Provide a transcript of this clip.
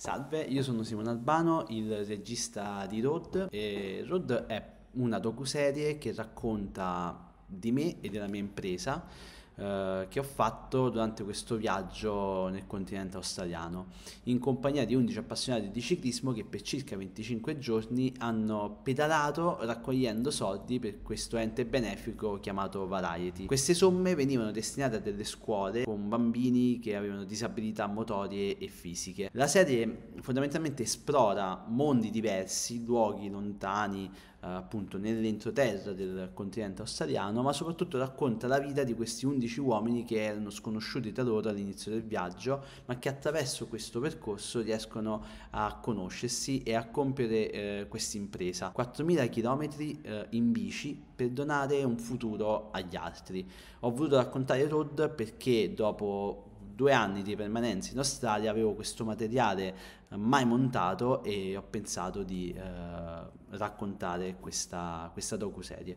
Salve, io sono Simone Albano, il regista di Road e Road è una docuserie che racconta di me e della mia impresa eh, che ho fatto durante questo viaggio nel continente australiano, in compagnia di 11 appassionati di ciclismo che per circa 25 giorni hanno pedalato raccogliendo soldi per questo ente benefico chiamato Variety. Queste somme venivano destinate a delle scuole con bambini che avevano disabilità motorie e fisiche. La serie fondamentalmente esplora mondi diversi, luoghi lontani, eh, appunto nell'entroterra del continente australiano, ma soprattutto racconta la vita di questi 11 15 uomini che erano sconosciuti da loro all'inizio del viaggio, ma che attraverso questo percorso riescono a conoscersi e a compiere eh, questa impresa. 4.000 km eh, in bici per donare un futuro agli altri. Ho voluto raccontare Rod perché dopo due anni di permanenza in Australia avevo questo materiale eh, mai montato e ho pensato di eh, raccontare questa, questa docu-serie.